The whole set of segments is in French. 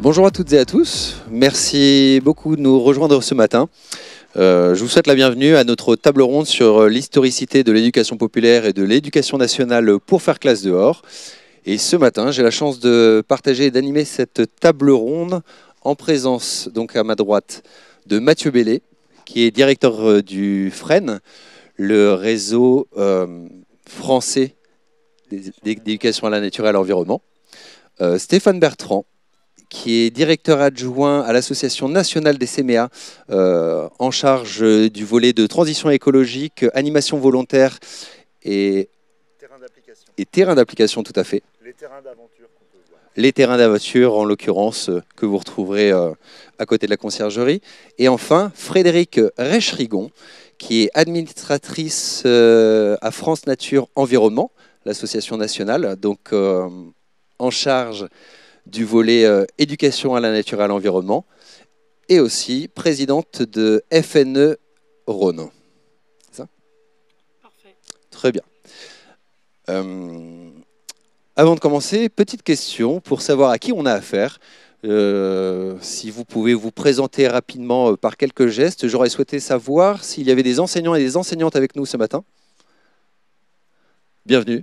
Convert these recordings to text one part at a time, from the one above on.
Bonjour à toutes et à tous. Merci beaucoup de nous rejoindre ce matin. Euh, je vous souhaite la bienvenue à notre table ronde sur l'historicité de l'éducation populaire et de l'éducation nationale pour faire classe dehors. Et ce matin, j'ai la chance de partager et d'animer cette table ronde en présence, donc à ma droite, de Mathieu Bellé, qui est directeur euh, du FREN, le réseau euh, français d'éducation à la nature et à l'environnement. Stéphane Bertrand, qui est directeur adjoint à l'Association nationale des CMA, e euh, en charge du volet de transition écologique, animation volontaire et terrain d'application. tout à fait. Les terrains d'aventure. Les terrains en l'occurrence, que vous retrouverez euh, à côté de la conciergerie. Et enfin, Frédéric Rechrigon, qui est administratrice euh, à France Nature Environnement, l'association nationale, donc en charge du volet euh, éducation à la nature et à l'environnement, et aussi présidente de FNE Rhône. C'est ça Parfait. Très bien. Euh, avant de commencer, petite question pour savoir à qui on a affaire. Euh, si vous pouvez vous présenter rapidement par quelques gestes, j'aurais souhaité savoir s'il y avait des enseignants et des enseignantes avec nous ce matin. Bienvenue.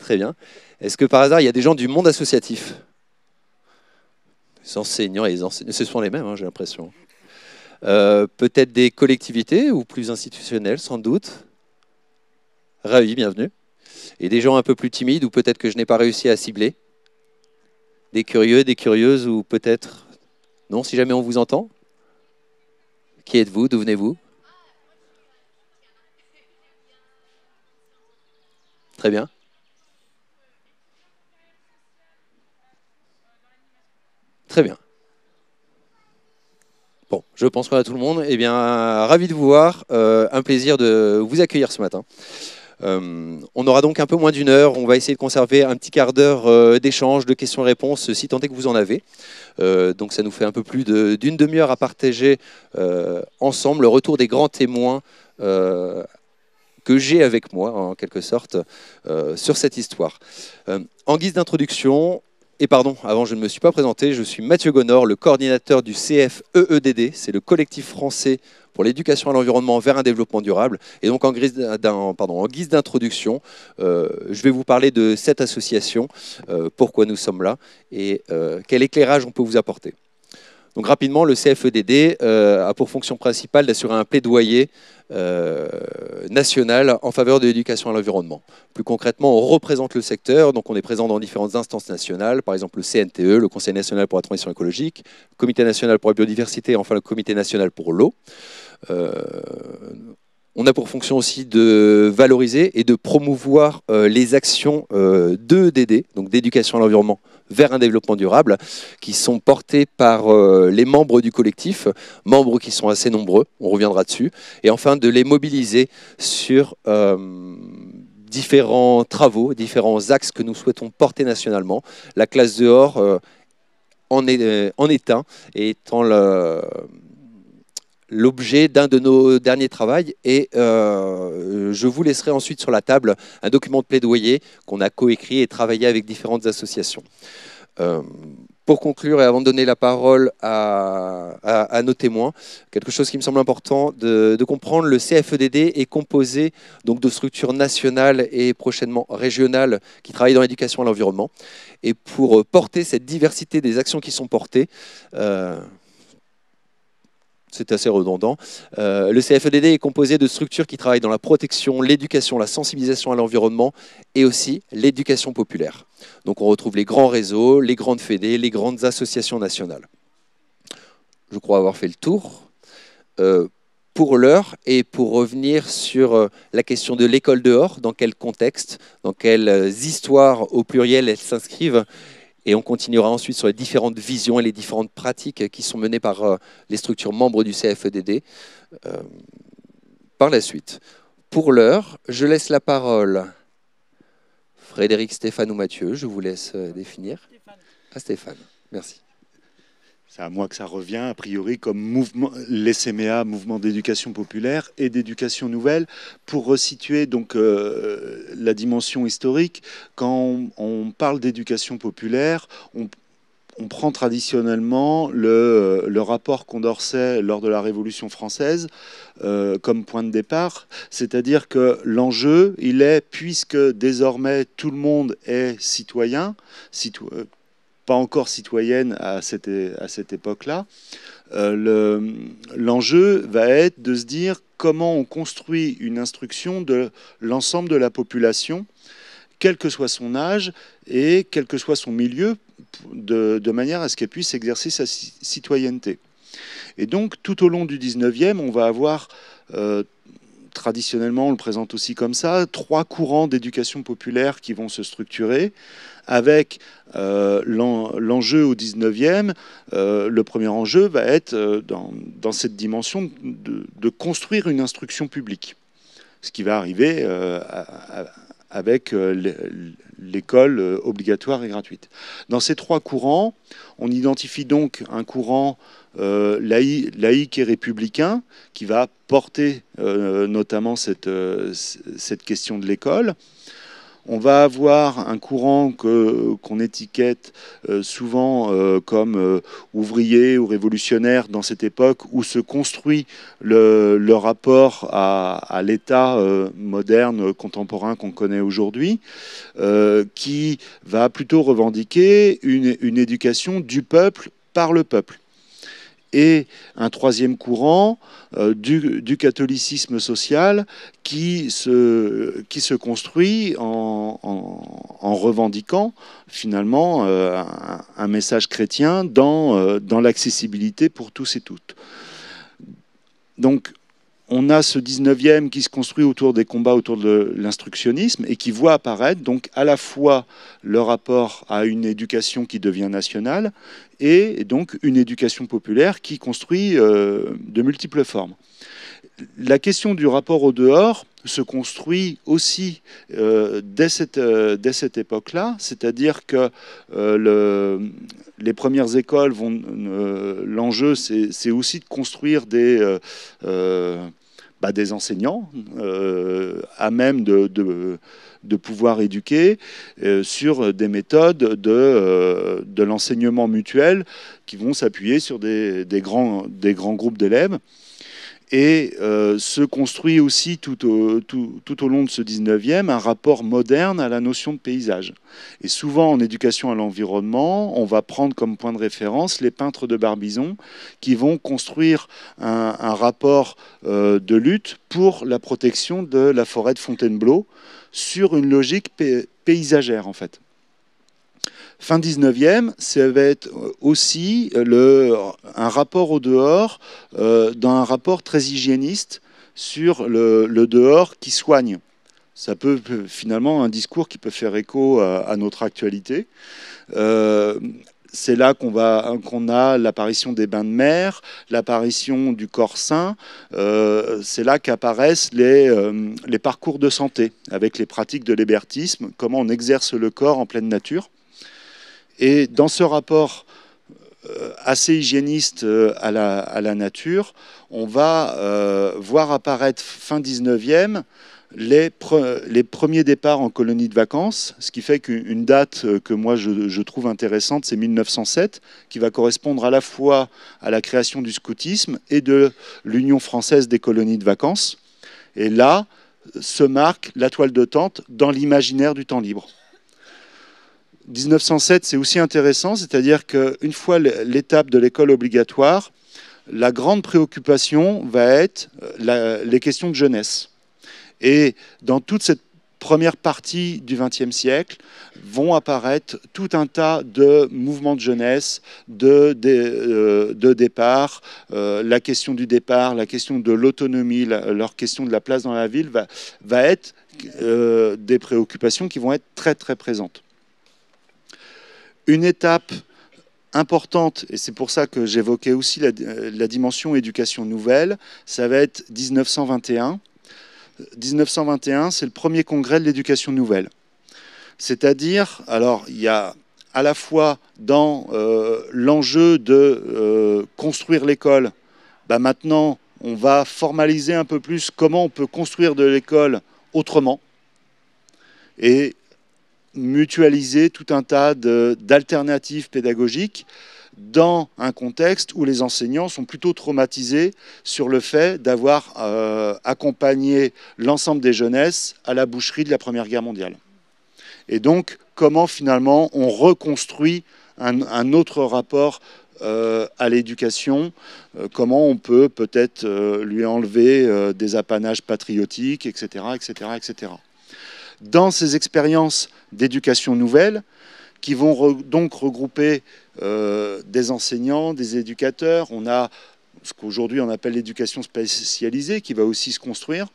Très bien. Est-ce que par hasard, il y a des gens du monde associatif les enseignants et les enseignants, ce sont les mêmes, hein, j'ai l'impression. Euh, peut-être des collectivités ou plus institutionnelles, sans doute. Ravi, bienvenue. Et des gens un peu plus timides ou peut-être que je n'ai pas réussi à cibler. Des curieux, des curieuses ou peut-être... Non, si jamais on vous entend. Qui êtes-vous D'où venez-vous Très bien. Très bien. Bon, je pense qu'on a tout le monde. Eh bien, ravi de vous voir. Euh, un plaisir de vous accueillir ce matin. Euh, on aura donc un peu moins d'une heure. On va essayer de conserver un petit quart d'heure euh, d'échange, de questions-réponses, si tant est que vous en avez. donc ça nous fait un peu plus d'une demi-heure à partager ensemble le retour des grands témoins que j'ai avec moi, en quelque sorte, sur cette histoire. en guise d'introduction, et pardon, avant je ne me suis pas présenté, je suis Mathieu Gonor, le coordinateur du CFEEDD, c'est le collectif français pour l'éducation à l'environnement vers un développement durable. Et donc en, guise d'introduction, euh, je vais vous parler de cette association, euh, pourquoi nous sommes là et euh, quel éclairage on peut vous apporter. Donc rapidement, le CFEDD euh, a pour fonction principale d'assurer un plaidoyer euh, national en faveur de l'éducation à l'environnement. Plus concrètement, on représente le secteur, donc on est présent dans différentes instances nationales, par exemple le CNTE, le Conseil national pour la transition écologique, le Comité national pour la biodiversité, enfin le Comité national pour l'eau. Euh, on a pour fonction aussi de valoriser et de promouvoir les actions de donc d'éducation à l'environnement vers un développement durable, qui sont portés par euh, les membres du collectif, membres qui sont assez nombreux, on reviendra dessus, et enfin de les mobiliser sur euh, différents travaux, différents axes que nous souhaitons porter nationalement. La classe dehors euh, en, est, en et étant le, l'objet d'un de nos derniers travaux et euh, je vous laisserai ensuite sur la table un document de plaidoyer qu'on a coécrit et travaillé avec différentes associations. Euh, pour conclure et avant de donner la parole à, nos témoins, quelque chose qui me semble important de, comprendre, le CFEDD est composé donc de structures nationales et prochainement régionales qui travaillent dans l'éducation à l'environnement. Et pour porter cette diversité des actions qui sont portées, euh, c'est assez redondant. Euh, le CFEDD est composé de structures qui travaillent dans la protection, l'éducation, la sensibilisation à l'environnement et aussi l'éducation populaire. Donc on retrouve les grands réseaux, les grandes fédés, les grandes associations nationales. Je crois avoir fait le tour. Euh, pour l'heure et pour revenir sur euh, la question de l'école dehors, dans quel contexte, dans quelles histoires au pluriel elles s'inscrivent et on continuera ensuite sur les différentes visions et les différentes pratiques qui sont menées par euh, les structures membres du CFEDD euh, par la suite. Pour l'heure, je laisse la parole Frédéric, Stéphane ou Mathieu. Je vous laisse euh, définir. À Stéphane. Merci c'est à moi que ça revient, a priori, comme mouvement, les mouvement d'éducation populaire et d'éducation nouvelle, pour resituer donc euh, la dimension historique. Quand on, parle d'éducation populaire, on, prend traditionnellement le, rapport Condorcet lors de la Révolution française euh, comme point de départ, c'est-à-dire que l'enjeu, il est, puisque désormais tout le monde est citoyen, citoyen encore citoyenne à cette, à cette époque-là, euh, l'enjeu va être de se dire comment on construit une instruction de l'ensemble de la population, quel que soit son âge et quel que soit son milieu, de, manière à ce qu'elle puisse exercer sa citoyenneté. Et donc, tout au long du 19e, on va avoir euh, traditionnellement, on le présente aussi comme ça, trois courants d'éducation populaire qui vont se structurer avec euh, l'enjeu au 19e. Euh, le premier enjeu va être euh, dans, cette dimension de, construire une instruction publique, ce qui va arriver avec l'école obligatoire et gratuite. Dans ces trois courants, on identifie donc un courant euh, laïque et républicain, qui va porter euh, notamment euh, cette, question de l'école. On va avoir un courant qu'on étiquette souvent comme ouvrier ou révolutionnaire dans cette époque où se construit le, rapport à, l'État moderne, contemporain qu'on connaît aujourd'hui, qui va plutôt revendiquer une éducation du peuple par le peuple et un troisième courant euh, du, catholicisme social qui se, qui se construit en, revendiquant finalement euh, un, message chrétien dans, euh, dans l'accessibilité pour tous et toutes. Donc on a ce 19e qui se construit autour des combats autour de l'instructionnisme et qui voit apparaître donc à la fois le rapport à une éducation qui devient nationale et donc une éducation populaire qui construit euh, de multiples formes. La question du rapport au dehors se construit aussi euh, dès cette, euh, cette époque-là, c'est-à-dire que les premières écoles vont... L'enjeu, c'est aussi de construire des bah, des enseignants euh, à même de, pouvoir éduquer euh, sur des méthodes euh, de, l'enseignement mutuel qui vont s'appuyer sur des, des grands groupes d'élèves. Et euh, se construit aussi tout au, long de ce 19e un rapport moderne à la notion de paysage. Et souvent en éducation à l'environnement, on va prendre comme point de référence les peintres de Barbizon qui vont construire un, rapport euh, de lutte pour la protection de la forêt de Fontainebleau sur une logique paysagère en fait. Fin 19e, ça va être euh, aussi euh, un rapport au dehors, euh, dans un rapport très hygiéniste sur le, dehors qui soigne. Ça peut finalement un discours qui peut faire écho à, notre actualité. c'est là qu'on va qu'on a l'apparition des bains de mer, l'apparition du corps sain. c'est là qu'apparaissent les, les parcours de santé avec les pratiques de l'hébertisme, comment on exerce le corps en pleine nature. Et dans ce rapport euh, assez hygiéniste euh, à la, nature, on va euh, voir apparaître fin 19e les, premiers départs en colonies de vacances, ce qui fait qu'une date que moi je trouve intéressante, c'est 1907, qui va correspondre à la fois à la création du scoutisme et de l'Union française des colonies de vacances. Et là se marque la toile de tente dans l'imaginaire du temps libre. 1907, c'est aussi intéressant, c'est-à-dire qu'une fois l'étape de l'école obligatoire, la grande préoccupation va être euh, les questions de jeunesse. Et dans toute cette première partie du XXe siècle, vont apparaître tout un tas de mouvements de jeunesse, de, euh, de, départ, euh, la question du départ, la question de l'autonomie, leur question de la place dans la ville, va, être des préoccupations qui vont être très très présentes une étape importante, et c'est pour ça que j'évoquais aussi la, euh, dimension éducation nouvelle, ça va être 1921. 1921, c'est le premier congrès de l'éducation nouvelle. C'est-à-dire, alors il y a à la fois dans euh, l'enjeu de euh, construire l'école, bah, maintenant on va formaliser un peu plus comment on peut construire de l'école autrement. Et mutualiser tout un tas d'alternatives pédagogiques dans un contexte où les enseignants sont plutôt traumatisés sur le fait d'avoir euh, accompagné l'ensemble des jeunesses à la boucherie de la Première Guerre mondiale. Et donc, comment finalement on reconstruit un, autre rapport euh, à l'éducation, euh, comment on peut peut-être lui enlever des apanages patriotiques, etc., etc., etc dans ces expériences d'éducation nouvelle, qui vont donc regrouper euh, des enseignants, des éducateurs. On a ce qu'aujourd'hui on appelle l'éducation spécialisée, qui va aussi se construire.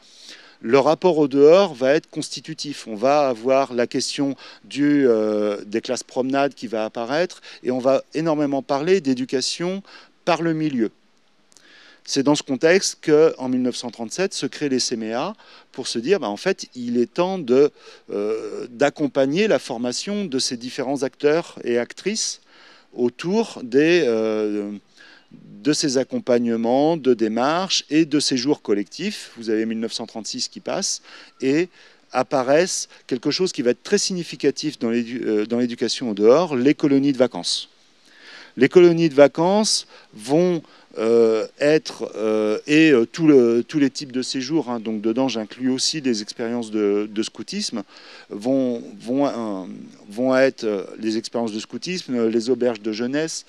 Le rapport au dehors va être constitutif. On va avoir la question euh, des classes promenades qui va apparaître et on va énormément parler d'éducation par le milieu. C'est dans ce contexte qu'en 1937 se créent les CMA e pour se dire, bah, en fait, il est temps euh, d'accompagner la formation de ces différents acteurs et actrices autour des, euh, de ces accompagnements, de démarches et de séjours collectifs. Vous avez 1936 qui passe et apparaissent quelque chose qui va être très significatif dans euh, l'éducation en dehors, les colonies de vacances. Les colonies de vacances vont euh, être euh, et euh, le, tous les types de séjours, hein, donc dedans j'inclus aussi des expériences de, scoutisme, vont, vont, être les expériences de scoutisme, les auberges de jeunesse,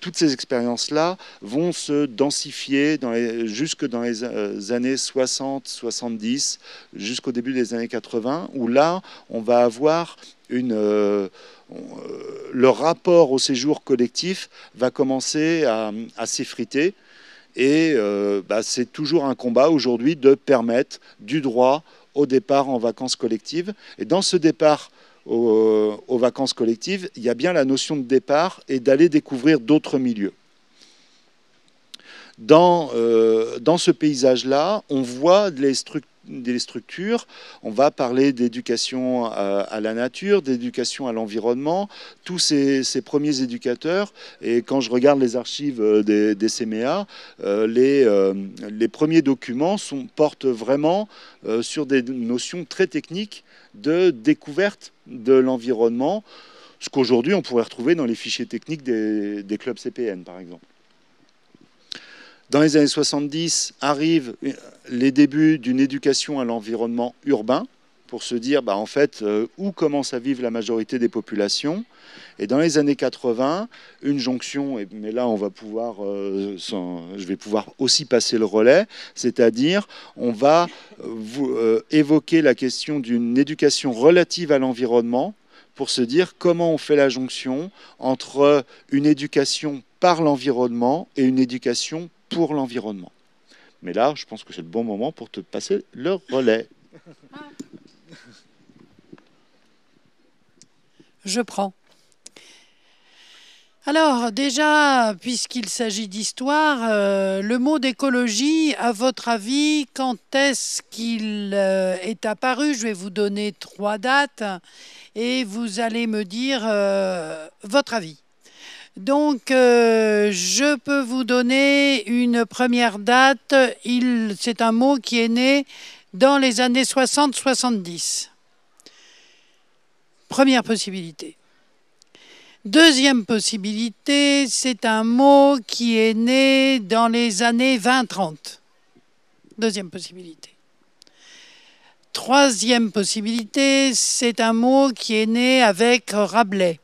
toutes ces expériences-là vont se densifier dans les, jusque dans les années 60, 70, jusqu'au début des années 80, où là on va avoir une, euh, euh, rapport au séjour collectif va commencer à, s'effriter. Et euh, bah, c'est toujours un combat aujourd'hui de permettre du droit au départ en vacances collectives. Et dans ce départ aux, vacances collectives, il y a bien la notion de départ et d'aller découvrir d'autres milieux. Dans, dans ce paysage-là, on voit les structures des structures, on va parler d'éducation euh, à, la nature, d'éducation à l'environnement, tous ces, premiers éducateurs. Et quand je regarde les archives euh, des, des CMEA, euh, les, premiers documents portent vraiment sur des notions très techniques de découverte de l'environnement, ce qu'aujourd'hui on pourrait retrouver dans les fichiers techniques des clubs CPN par exemple. Dans les années 70 arrivent euh, les débuts d'une éducation à l'environnement urbain pour se dire bah, en fait euh, où commence à vivre la majorité des populations. Et dans les années 80, une jonction, mais là on va pouvoir, euh, je vais pouvoir aussi passer le relais, c'est-à-dire on va évoquer la question d'une éducation relative à l'environnement pour se dire comment on fait la jonction entre une éducation par l'environnement et une éducation pour l'environnement. Mais là, je pense que c'est le bon moment pour te passer le relais. Je prends. Alors déjà, puisqu'il s'agit d'histoire, euh, le mot d'écologie, à votre avis, quand est-ce qu'il euh, est apparu Je vais vous donner trois dates et vous allez me dire euh, votre avis. Donc, euh, je peux vous donner une première date. C'est un mot qui est né dans les années 60-70. Première possibilité. Deuxième possibilité, c'est un mot qui est né dans les années 20-30. Deuxième possibilité. Troisième possibilité, c'est un mot qui est né avec Rabelais.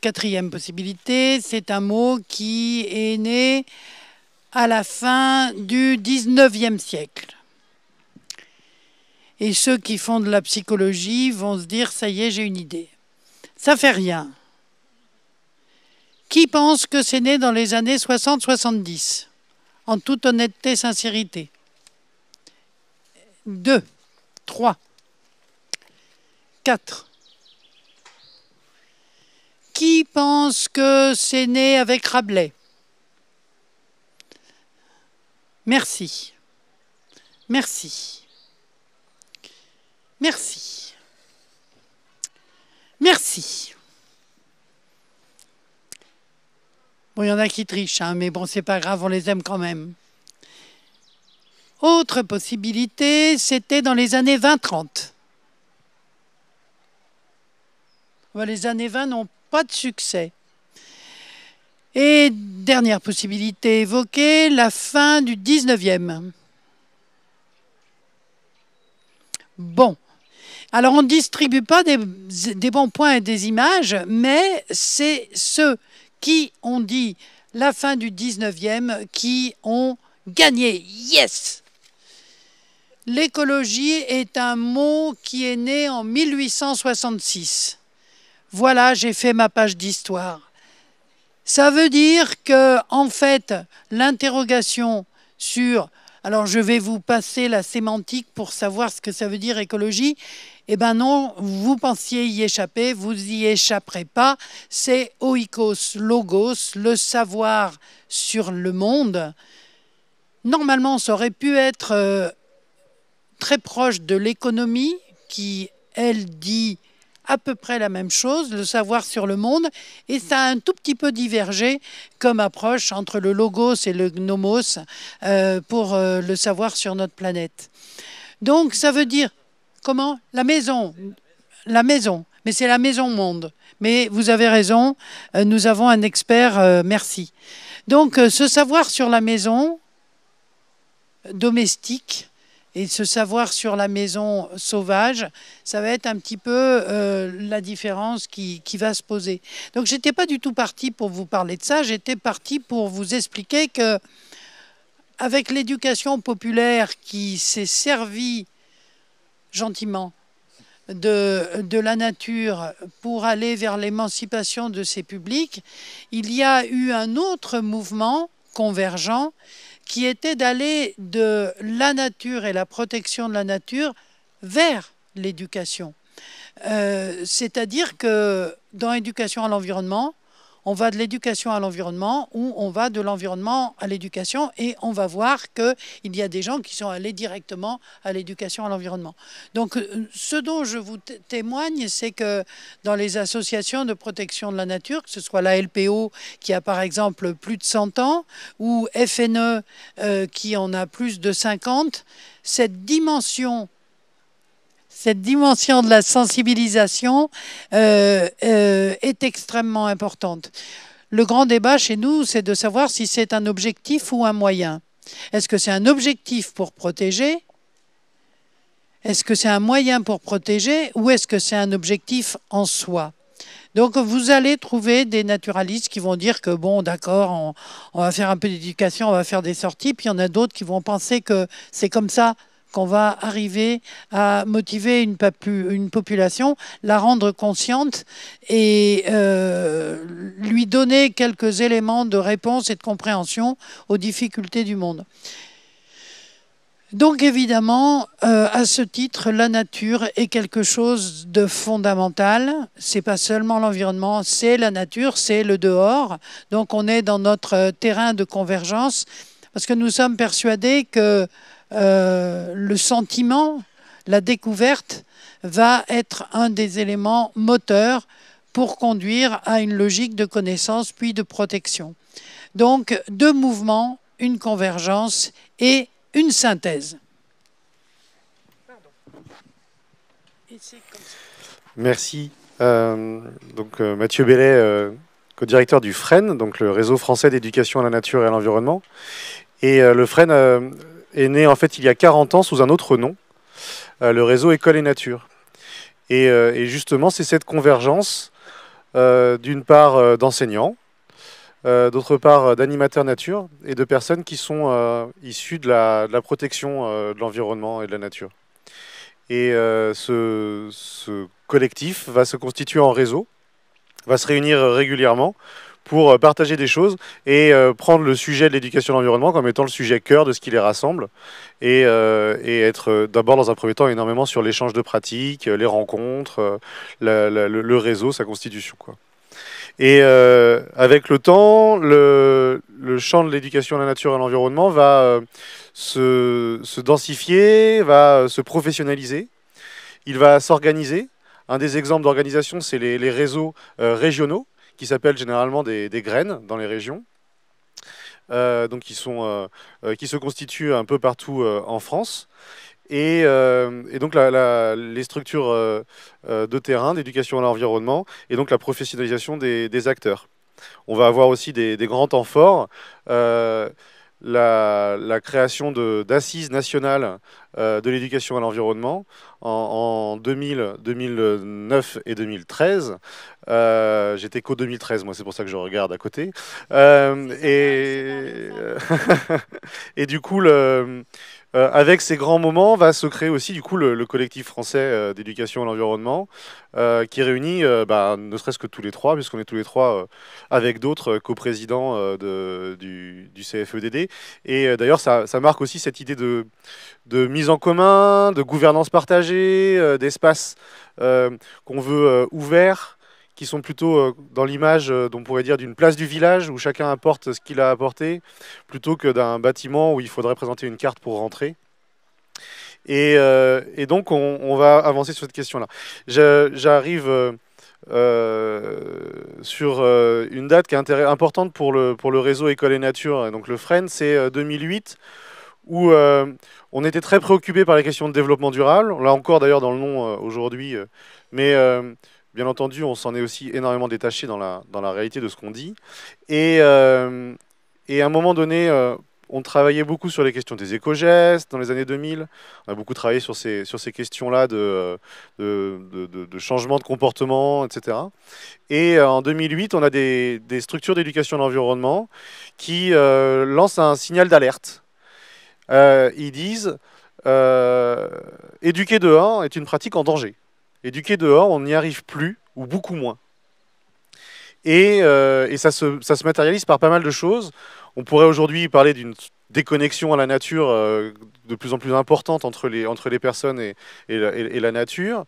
Quatrième possibilité, c'est un mot qui est né à la fin du 19e siècle. Et ceux qui font de la psychologie vont se dire ça y est, j'ai une idée. Ça fait rien. Qui pense que c'est né dans les années 60-70 En toute honnêteté, sincérité. Deux, trois, quatre. Qui pense que c'est né avec Rabelais Merci. Merci. Merci. Merci. Bon, il y en a qui trichent, hein, mais bon, c'est pas grave, on les aime quand même. Autre possibilité, c'était dans les années 20-30. les années 20 n'ont pas de succès. Et dernière possibilité évoquée, la fin du 19e. Bon. Alors on ne distribue pas des, bons points et des images, mais c'est ceux qui ont dit la fin du 19e qui ont gagné. Yes L'écologie est un mot qui est né en 1866. Voilà, j'ai fait ma page d'histoire. Ça veut dire que, en fait, l'interrogation sur. Alors, je vais vous passer la sémantique pour savoir ce que ça veut dire écologie. Eh bien, non, vous pensiez y échapper, vous n'y échapperez pas. C'est oikos logos, le savoir sur le monde. Normalement, ça aurait pu être euh, très proche de l'économie qui, elle, dit à peu près la même chose, le savoir sur le monde, et ça a un tout petit peu divergé comme approche entre le logos et le gnomos euh, pour euh, le savoir sur notre planète. Donc ça veut dire comment La maison. La maison. Mais c'est la maison monde. Mais vous avez raison, euh, nous avons un expert, merci. Donc ce savoir sur la maison domestique, et ce savoir sur la maison sauvage, ça va être un petit peu euh, la différence qui, qui, va se poser. Donc j'étais pas du tout parti pour vous parler de ça, j'étais parti pour vous expliquer que avec l'éducation populaire qui s'est servie gentiment de, de, la nature pour aller vers l'émancipation de ces publics, il y a eu un autre mouvement convergent, qui était d'aller de la nature et la protection de la nature vers l'éducation. Euh, c'est-à-dire que dans l'éducation à l'environnement, on va de l'éducation à l'environnement ou on va de l'environnement à l'éducation et on va voir qu'il y a des gens qui sont allés directement à l'éducation à l'environnement. Donc euh, ce dont je vous témoigne, c'est que dans les associations de protection de la nature, que ce soit la LPO qui a par exemple plus de 100 ans ou FNE euh, qui en a plus de 50, cette dimension cette dimension de la sensibilisation euh, euh, est extrêmement importante. Le grand débat chez nous, c'est de savoir si c'est un objectif ou un moyen. Est-ce que c'est un objectif pour protéger Est-ce que c'est un moyen pour protéger Ou est-ce que c'est un objectif en soi donc vous allez trouver des naturalistes qui vont dire que bon d'accord, on va faire un peu d'éducation, on va faire des sorties, puis il y en a d'autres qui vont penser que c'est comme ça qu'on va arriver à motiver une, population, la rendre consciente et euh, lui donner quelques éléments de réponse et de compréhension aux difficultés du monde. Donc évidemment, euh, à ce titre, la nature est quelque chose de fondamental. Ce n'est pas seulement l'environnement, c'est la nature, c'est le dehors. Donc on est dans notre terrain de convergence parce que nous sommes persuadés que euh, le sentiment, la découverte va être un des éléments moteurs pour conduire à une logique de connaissance puis de protection. Donc deux mouvements, une convergence et une synthèse. Merci. Euh, donc euh, Mathieu Bellet, co-directeur du FREN, donc le réseau français d'éducation à la nature et à l'environnement. Et le FREN est né en fait il y a 40 ans sous un autre nom, euh, le réseau École et Nature. Et, euh, justement, c'est cette convergence, euh, d'une part d'enseignants, d'autre part d'animateurs nature et de personnes qui sont issues de la, protection de l'environnement et de la nature. Et ce collectif va se constituer en réseau, va se réunir régulièrement pour euh, partager des choses et euh, prendre le sujet de l'éducation à l'environnement comme étant le sujet cœur de ce qui les rassemble et, euh, être d'abord dans un premier temps énormément sur l'échange de pratiques, les rencontres, le, réseau, sa constitution. Quoi. Et avec le temps, le, champ de l'éducation à la nature et à l'environnement va se, densifier, va se professionnaliser, il va s'organiser. Un des exemples d'organisation, c'est les, réseaux régionaux qui s'appellent généralement des, graines dans les régions. Euh, donc qui, sont, euh, euh, qui se constituent un peu partout en France. Et, donc les structures de terrain, d'éducation à l'environnement, et donc la professionnalisation des, acteurs. On va avoir aussi des, des grands temps forts la, la création d'assises nationales euh, de l'éducation à l'environnement en, 2000, 2009 et 2013. Euh, j'étais co 2013, moi, c'est pour ça que je regarde à côté. Euh, et, et du coup, le euh, avec ces grands moments va se créer aussi du coup le, collectif français euh, d'éducation à l'environnement euh, qui réunit bah, ne serait-ce que tous les trois puisqu'on est tous les trois avec d'autres coprésidents du, CFEDD et d'ailleurs ça, marque aussi cette idée de, mise en commun, de gouvernance partagée, d'espace qu'on veut ouvert qui sont plutôt euh, dans l'image, euh, on pourrait dire, d'une place du village où chacun apporte ce qu'il a apporté, plutôt que d'un bâtiment où il faudrait présenter une carte pour rentrer. Et, euh, donc, on, va avancer sur cette question-là. J'arrive sur une date qui est importante pour le, pour le réseau École et Nature, donc le FREN, c'est 2008 où on était très préoccupé par les questions de développement durable, l'a encore d'ailleurs dans le nom aujourd'hui, mais bien entendu, on s'en est aussi énormément détaché dans la, dans la réalité de ce qu'on dit. Et, euh, à un moment donné, euh, on travaillait beaucoup sur les questions des éco-gestes dans les années 2000. On a beaucoup travaillé sur ces, sur ces questions-là de, euh, de, changement de comportement, etc. Et en 2008, on a des, des structures d'éducation à l'environnement qui lancent un signal d'alerte. ils disent éduquer dehors est une pratique en danger. Éduquer dehors, on n'y arrive plus, ou beaucoup moins. Euh, et, ça, se, ça, se, matérialise par pas mal de choses. On pourrait aujourd'hui parler d'une déconnexion à la nature euh, de plus en plus importante entre les, entre les personnes et, et, la, nature.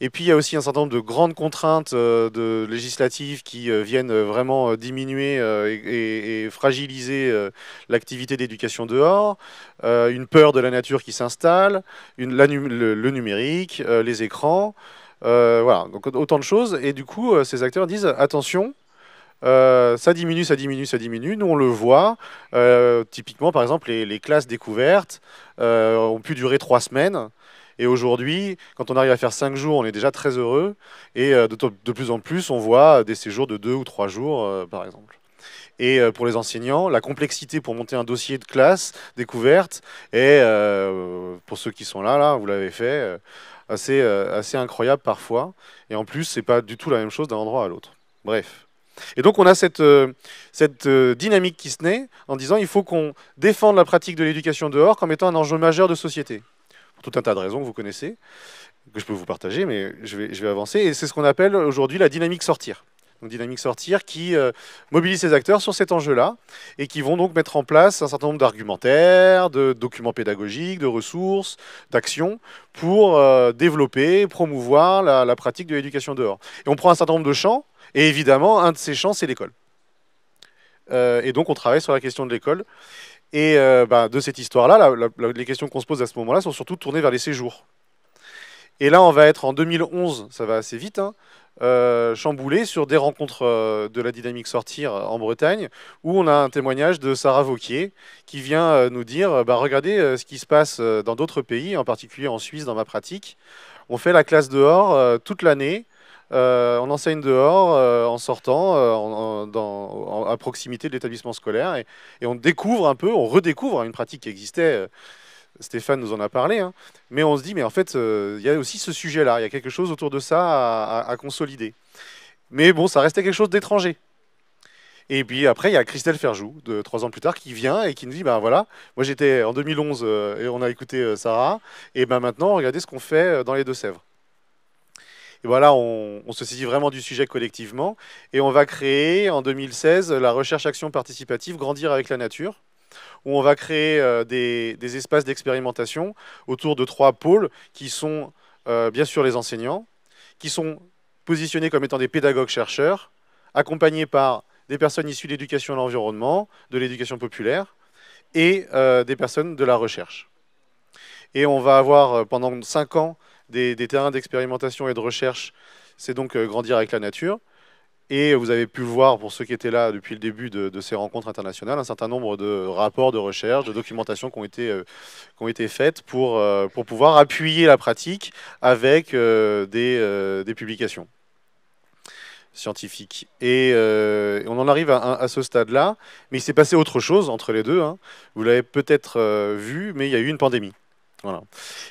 Et puis il y a aussi un certain nombre de grandes contraintes euh, législatives qui euh, viennent vraiment diminuer et, fragiliser l'activité d'éducation dehors, une peur de la nature qui s'installe, le, numérique, les écrans. voilà, autant de choses. Et du coup, ces acteurs disent attention, euh, ça diminue, ça diminue, ça diminue. Nous, on le voit. Euh, typiquement, par exemple, les, classes découvertes euh, ont pu durer trois semaines. Et aujourd'hui, quand on arrive à faire cinq jours, on est déjà très heureux. Et de, plus en plus, on voit des séjours de deux ou trois jours, par exemple. Et pour les enseignants, la complexité pour monter un dossier de classe découverte est, pour ceux qui sont là, là, vous l'avez fait, assez, assez incroyable parfois. Et en plus, c'est pas du tout la même chose d'un endroit à l'autre. Bref. Et donc on a cette, euh, euh, dynamique qui se naît en disant il faut qu'on défende la pratique de l'éducation dehors comme étant un enjeu majeur de société. Pour tout un tas de raisons que vous connaissez, que je peux vous partager, mais je vais, avancer. Et c'est ce qu'on appelle aujourd'hui la dynamique sortir. Donc dynamique sortir qui euh, mobilise ces acteurs sur cet enjeu-là et qui vont donc mettre en place un certain nombre d'argumentaires, de documents pédagogiques, de ressources, d'actions pour développer, promouvoir la pratique de l'éducation dehors. Et on prend un certain nombre de champs et évidemment, un de ces champs, c'est l'école. Euh, et donc, on travaille sur la question de l'école. Et euh, bah, de cette histoire-là, les questions qu'on se pose à ce moment-là sont surtout tournées vers les séjours. Et là, on va être en 2011, ça va assez vite, hein, euh, chamboulé sur des rencontres de la dynamique sortir en Bretagne, où on a un témoignage de Sarah Vauquier qui vient nous dire bah, regardez ce qui se passe dans d'autres pays, en particulier en Suisse, dans ma pratique. On fait la classe dehors toute l'année, euh, on enseigne dehors, euh, en sortant, euh, à proximité de l'établissement scolaire, et, on découvre un peu, on redécouvre une pratique qui existait. Stéphane nous en a parlé, hein. mais on se dit, mais en fait, il y a aussi ce sujet-là, il y a quelque chose autour de ça à, consolider. Mais bon, ça restait quelque chose d'étranger. Et puis après, il y a Christelle Ferjou, de trois ans plus tard, qui vient et qui nous dit, ben voilà, moi j'étais en 2011 et on a écouté Sarah, et ben maintenant, regardez ce qu'on fait dans les Deux-Sèvres et voilà, on, se saisit vraiment du sujet collectivement. Et on va créer en 2016 la recherche action participative Grandir avec la nature où on va créer euh, des, espaces d'expérimentation autour de trois pôles qui sont euh, bien sûr les enseignants, qui sont positionnés comme étant des pédagogues-chercheurs, accompagnés par des personnes issues de l'éducation à l'environnement, de l'éducation populaire et euh, des personnes de la recherche. Et on va avoir pendant cinq ans des, terrains d'expérimentation et de recherche, c'est donc euh, grandir avec la nature. Et vous avez pu voir, pour ceux qui étaient là depuis le début de, ces rencontres internationales, un certain nombre de rapports de recherche, de documentation qui ont été, euh, qui ont été faites pour, euh, pour pouvoir appuyer la pratique avec des, publications scientifiques. Et, on en arrive à, ce stade-là, mais il s'est passé autre chose entre les deux. Hein. Vous l'avez peut-être vu, mais il y a eu une pandémie. Voilà.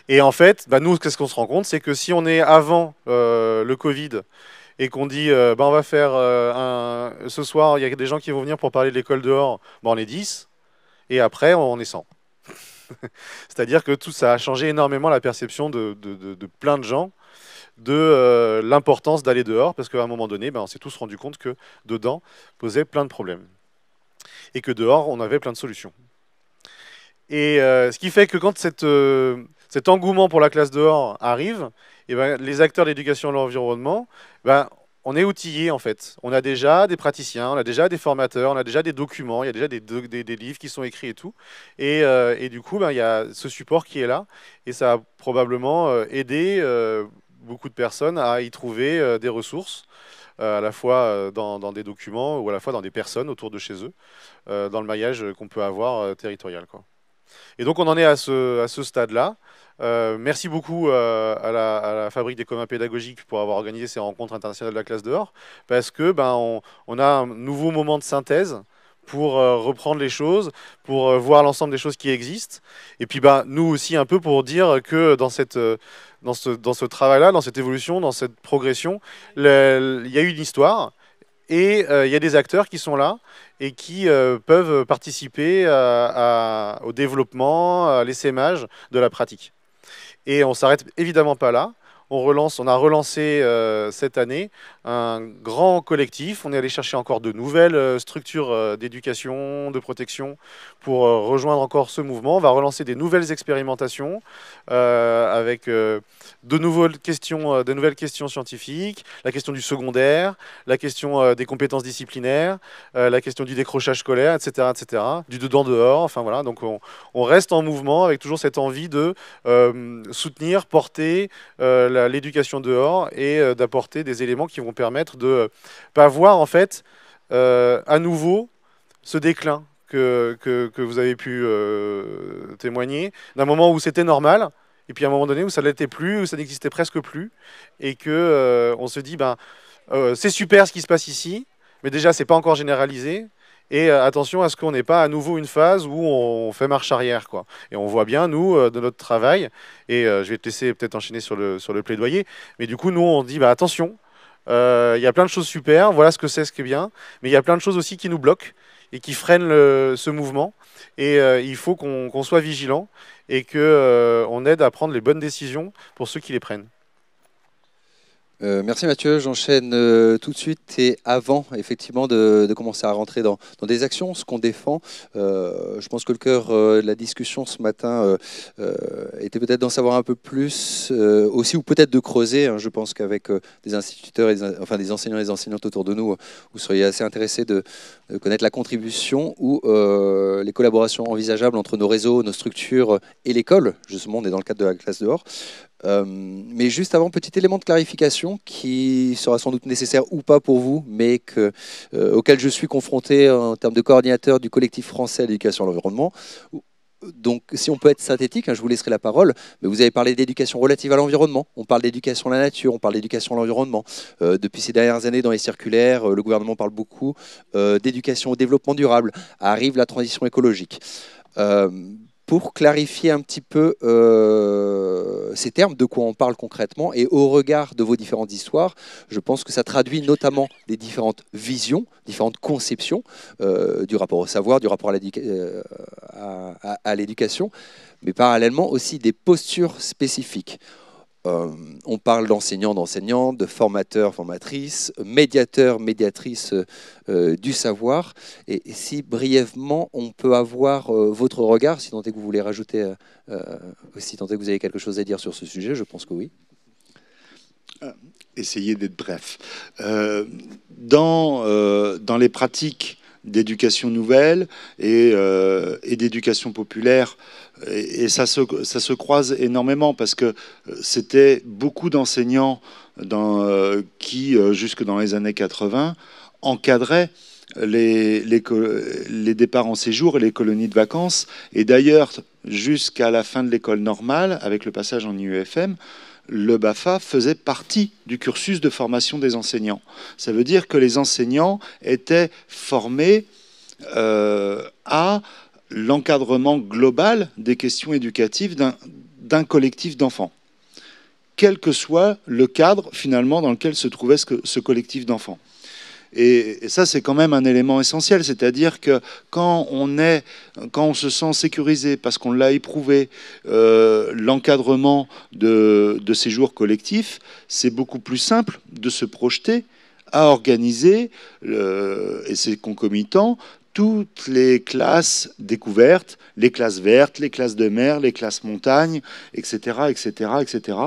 Et en fait, bah, nous, qu'est-ce qu'on se rend compte C'est que si on est avant euh, le Covid et qu'on dit euh, bah, on va faire euh, un... ce soir, il y a des gens qui vont venir pour parler de l'école dehors, bah, on est 10, et après on est 100. C'est-à-dire que tout ça a changé énormément la perception de, de plein de gens de l'importance d'aller dehors, parce qu'à un moment donné, on s'est tous rendu compte que dedans posait plein de problèmes, et que dehors, on avait plein de solutions. Et euh, ce qui fait que quand cette, euh, cet engouement pour la classe dehors arrive, et eh ben, les acteurs de l'éducation à l'environnement, ben, on est outillés en fait. On a déjà des praticiens, on a déjà des formateurs, on a déjà des documents, il y a déjà des, livres qui sont écrits et tout. Euh, et, du coup, ben, il y a ce support qui est là. Et ça a probablement aidé beaucoup de personnes à y trouver des ressources. à la fois dans, des documents ou à la fois dans des personnes autour de chez eux, dans le maillage qu'on peut avoir territorial. Quoi. Et donc on en est à ce, à ce stade-là. Euh, merci beaucoup euh, à, la, Fabrique des communs pédagogiques pour avoir organisé ces rencontres internationales de la classe dehors, parce que ben, on, a un nouveau moment de synthèse pour euh, reprendre les choses, pour voir l'ensemble des choses qui existent, et puis ben, nous aussi un peu pour dire que dans, cette, dans ce, dans ce travail-là, dans cette évolution, dans cette progression, il y a eu une histoire, et il y a des acteurs qui sont là, et qui euh, peuvent participer au développement, à l'essaimage de la pratique. Et on s'arrête évidemment pas là on relance, on a relancé euh, cette année un grand collectif. On est allé chercher encore de nouvelles euh, structures euh, d'éducation, de protection pour rejoindre encore ce mouvement. On va relancer des nouvelles expérimentations avec de nouvelles questions, de nouvelles questions scientifiques, la question du secondaire, la question des compétences disciplinaires, la question du décrochage scolaire, etc., etc., du dedans dehors. Enfin voilà, donc on, on reste en mouvement avec toujours cette envie de soutenir, porter l'éducation dehors et euh, d'apporter des éléments qui vont permettre de euh, pas voir en fait euh, à nouveau ce déclin que, que, vous avez pu témoigner d'un moment où c'était normal et puis à un moment donné où ça ne l'était plus, où ça n'existait presque plus, et que on se dit ben c'est super ce qui se passe ici, mais déjà c'est pas encore généralisé, et euh, attention à ce qu'on n'ait pas à nouveau une phase où on fait marche arrière. Quoi. Et on voit bien, nous, euh, de notre travail, et euh, je vais te laisser peut-être enchaîner sur le, sur le plaidoyer, mais du coup, nous, on dit, bah, attention, il y a plein de choses super, voilà ce que c'est, ce qui est bien, mais il y a plein de choses aussi qui nous bloquent et qui freinent ce mouvement. Et il faut qu'on soit vigilant et qu'on aide à prendre les bonnes décisions pour ceux qui les prennent. Euh, merci Mathieu, j'enchaîne euh, tout de suite et avant effectivement de, commencer à rentrer dans, des actions, ce qu'on défend, euh, je pense que le cœur de la discussion ce matin était peut-être d'en savoir un peu plus aussi ou peut-être de creuser, hein. je pense qu'avec des instituteurs, et enfin des enseignants et des enseignantes autour de nous, vous seriez assez intéressés de connaître la contribution ou les collaborations envisageables entre nos réseaux, nos structures et l'école, justement on est dans le cadre de la classe dehors, euh, mais juste avant, petit élément de clarification qui sera sans doute nécessaire ou pas pour vous, mais que, euh, auquel je suis confronté en termes de coordinateur du collectif français à l'éducation à l'environnement. Donc, si on peut être synthétique, hein, je vous laisserai la parole, mais vous avez parlé d'éducation relative à l'environnement, on parle d'éducation à la nature, on parle d'éducation à l'environnement. Euh, depuis ces dernières années, dans les circulaires, le gouvernement parle beaucoup d'éducation au développement durable. Arrive la transition écologique pour clarifier un petit peu euh, ces termes, de quoi on parle concrètement, et au regard de vos différentes histoires, je pense que ça traduit notamment des différentes visions, différentes conceptions euh, du rapport au savoir, du rapport euh, à l'éducation, mais parallèlement aussi des postures spécifiques. Euh, on parle d'enseignants, d'enseignants, de formateurs, formatrices, médiateurs, médiatrices euh, du savoir. Et, si brièvement on peut avoir euh, votre regard, si tant est que vous voulez rajouter, si tant est que vous avez quelque chose à dire sur ce sujet, je pense que oui. Essayez d'être bref. dans, les pratiques d'éducation nouvelle et d'éducation populaire, et, ça, se, ça se croise énormément parce que euh, c'était beaucoup d'enseignants dans, euh, qui, euh, jusque dans les années 80, encadraient les, les, les, départs en séjour et les colonies de vacances. Et d'ailleurs, jusqu'à la fin de l'école normale, avec le passage en IUFM, le BAFA faisait partie du cursus de formation des enseignants. Ça veut dire que les enseignants étaient formés à l'encadrement global des questions éducatives d'un collectif d'enfants, quel que soit le cadre finalement dans lequel se trouvait ce, collectif d'enfants. Et, ça, c'est quand même un élément essentiel, c'est-à-dire que quand on, est, quand on se sent sécurisé parce qu'on l'a éprouvé, euh, l'encadrement de, de ces jours collectifs, c'est beaucoup plus simple de se projeter à organiser, euh, et c'est concomitant, toutes les classes découvertes, les classes vertes, les classes de mer, les classes montagne, etc., etc., etc.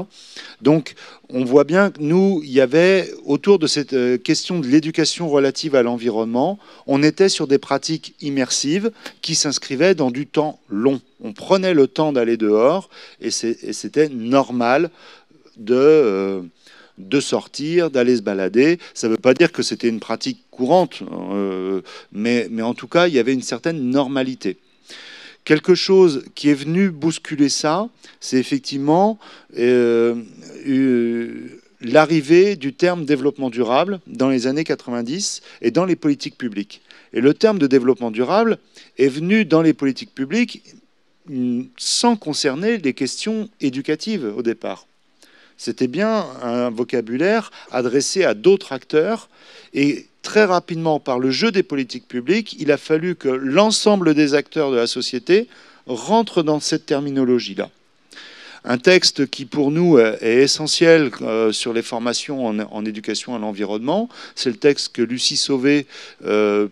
Donc, on voit bien que nous, il y avait autour de cette euh, question de l'éducation relative à l'environnement, on était sur des pratiques immersives qui s'inscrivaient dans du temps long. On prenait le temps d'aller dehors et c'était normal de euh, de sortir, d'aller se balader. Ça ne veut pas dire que c'était une pratique courante, euh, mais, en tout cas, il y avait une certaine normalité. Quelque chose qui est venu bousculer ça, c'est effectivement euh, euh, l'arrivée du terme développement durable dans les années 90 et dans les politiques publiques. Et le terme de développement durable est venu dans les politiques publiques mm, sans concerner les questions éducatives au départ. C'était bien un vocabulaire adressé à d'autres acteurs et très rapidement, par le jeu des politiques publiques, il a fallu que l'ensemble des acteurs de la société rentrent dans cette terminologie-là. Un texte qui, pour nous, euh, est essentiel euh, sur les formations en, éducation à l'environnement, c'est le texte que Lucie Sauvé euh,